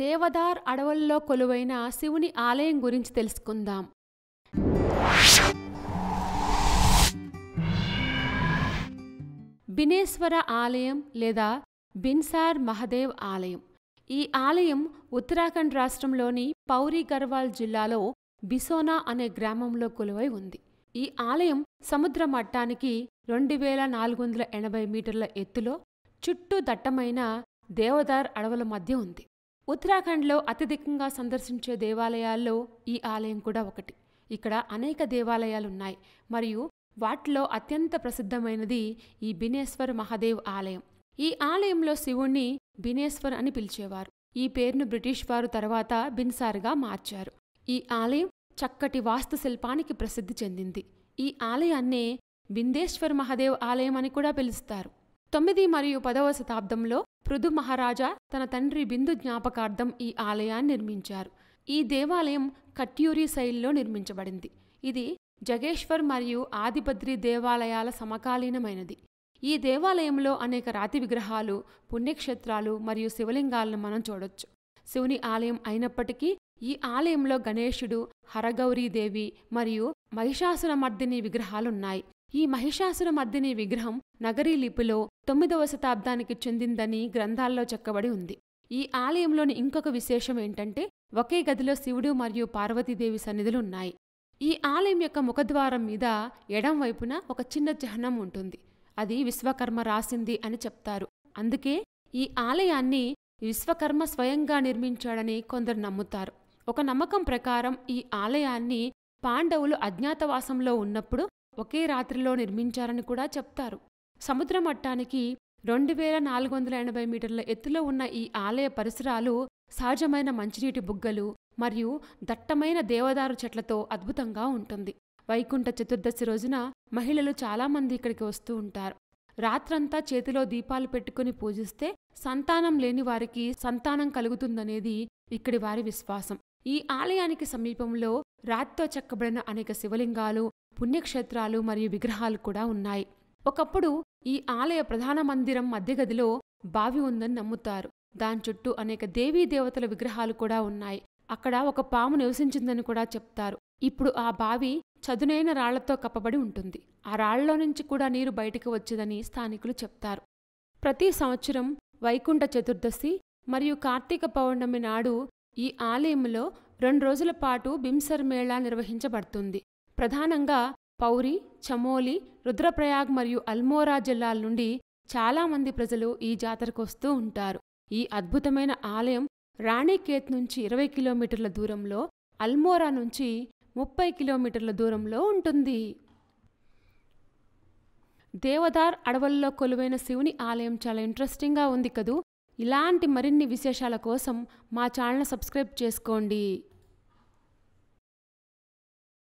దేవదార్ అడవుల్లో కొలువైన శివుని ఆలయం గురించి తెలుసుకుందాం బినేశ్వర ఆలయం లేదా బిన్సార్ మహదేవ్ ఆలయం ఈ ఆలయం ఉత్తరాఖండ్ రాష్ట్రంలోని పౌరీ గర్వాల్ జిల్లాలో బిసోనా అనే గ్రామంలో కొలువై ఉంది ఈ ఆలయం సముద్ర మట్టానికి రెండు వేల నాలుగు వందల ఎనభై మీటర్ల ఎత్తులో చుట్టూ దట్టమైన దేవదార్ అడవుల మధ్య ఉంది ఉత్తరాఖండ్లో అత్యధికంగా సందర్శించే దేవాలయాల్లో ఈ ఆలయం కూడా ఒకటి ఇక్కడ అనేక దేవాలయాలున్నాయి మరియు వాటిలో అత్యంత ప్రసిద్ధమైనది ఈ బినేశ్వర్ మహాదేవ్ ఆలయం ఈ ఆలయంలో శివుణ్ణి బినేశ్వర్ అని పిలిచేవారు ఈ పేరును బ్రిటిష్ వారు తర్వాత బిన్సార్గా మార్చారు ఈ ఆలయం చక్కటి వాస్తుశిల్పానికి ప్రసిద్ధి చెందింది ఈ ఆలయాన్నే బిందేశ్వర్ మహాదేవ్ ఆలయం అని కూడా పిలుస్తారు తొమ్మిది మరియు పదవ శతాబ్దంలో పృథు మహారాజా తన తండ్రి బిందు జ్ఞాపకార్థం ఈ ఆలయాన్ని నిర్మించారు ఈ దేవాలయం కట్యూరి శైలిలో నిర్మించబడింది ఇది జగేశ్వర్ మరియు ఆదిబద్రి దేవాలయాల సమకాలీనమైనది ఈ దేవాలయంలో అనేక రాతి విగ్రహాలు పుణ్యక్షేత్రాలు మరియు శివలింగాలను మనం చూడొచ్చు శివుని ఆలయం అయినప్పటికీ ఈ ఆలయంలో గణేశుడు హరగౌరీదేవి మరియు మహిషాసురమర్దిని విగ్రహాలున్నాయి ఈ మహిషాసుర మద్దిని విగ్రహం నగరీ లిపిలో తొమ్మిదవ శతాబ్దానికి చెందిందని గ్రంథాల్లో చెక్కబడి ఉంది ఈ ఆలయంలోని ఇంకొక విశేషం ఏంటంటే ఒకే గదిలో శివుడు మరియు పార్వతీదేవి సన్నిధులు ఉన్నాయి ఈ ఆలయం యొక్క ముఖద్వారం మీద ఎడం వైపున ఒక చిన్న చిహ్నం ఉంటుంది అది విశ్వకర్మ రాసింది అని చెప్తారు అందుకే ఈ ఆలయాన్ని విశ్వకర్మ స్వయంగా నిర్మించాడని కొందరు నమ్ముతారు ఒక నమ్మకం ప్రకారం ఈ ఆలయాన్ని పాండవులు అజ్ఞాతవాసంలో ఉన్నప్పుడు ఒకే రాత్రిలో నిర్మించారని కూడా చెప్తారు సముద్ర మట్టానికి రెండు వేల నాలుగు వందల ఎనభై మీటర్ల ఎత్తులో ఉన్న ఈ ఆలయ పరిసరాలు సహజమైన మంచినీటి బుగ్గలు మరియు దట్టమైన దేవదారు చెట్లతో అద్భుతంగా ఉంటుంది వైకుంఠ చతుర్దశి రోజున మహిళలు చాలామంది ఇక్కడికి వస్తూ ఉంటారు రాత్రంతా చేతిలో దీపాలు పెట్టుకుని పూజిస్తే సంతానం లేని వారికి సంతానం కలుగుతుందనేది ఇక్కడి వారి విశ్వాసం ఈ ఆలయానికి సమీపంలో రాతితో చెక్కబడిన అనేక శివలింగాలు పుణ్యక్షేత్రాలు మరియు విగ్రహాలు కూడా ఉన్నాయి ఒకప్పుడు ఈ ఆలయ ప్రధాన మందిరం మధ్యగదిలో బావి ఉందని నమ్ముతారు దాని చుట్టూ అనేక దేవీ దేవతల విగ్రహాలు కూడా ఉన్నాయి అక్కడ ఒక పాము నివసించిందని కూడా చెప్తారు ఇప్పుడు ఆ బావి చదునైన రాళ్లతో కప్పబడి ఉంటుంది ఆ రాళ్లలో నుంచి కూడా నీరు బయటికి వచ్చేదని స్థానికులు చెప్తారు ప్రతి సంవత్సరం వైకుంఠ చతుర్దశి మరియు కార్తీక పౌర్ణమి నాడు ఈ ఆలయంలో రెండు రోజుల పాటు బింసర్ మేళా నిర్వహించబడుతుంది ప్రధానంగా పౌరి చమోలి రుద్రప్రయాగ్ మరియు అల్మోరా జిల్లాల నుండి చాలామంది ప్రజలు ఈ జాతరకు వస్తూ ఉంటారు ఈ అద్భుతమైన ఆలయం రాణికేత్ నుంచి ఇరవై కిలోమీటర్ల దూరంలో అల్మోరా నుంచి ముప్పై కిలోమీటర్ల దూరంలో ఉంటుంది దేవదార్ అడవుల్లో కొలువైన శివుని ఆలయం చాలా ఇంట్రెస్టింగ్గా ఉంది కదూ ఇలాంటి మరిన్ని విశేషాల కోసం మా ఛానల్ సబ్స్క్రైబ్ చేసుకోండి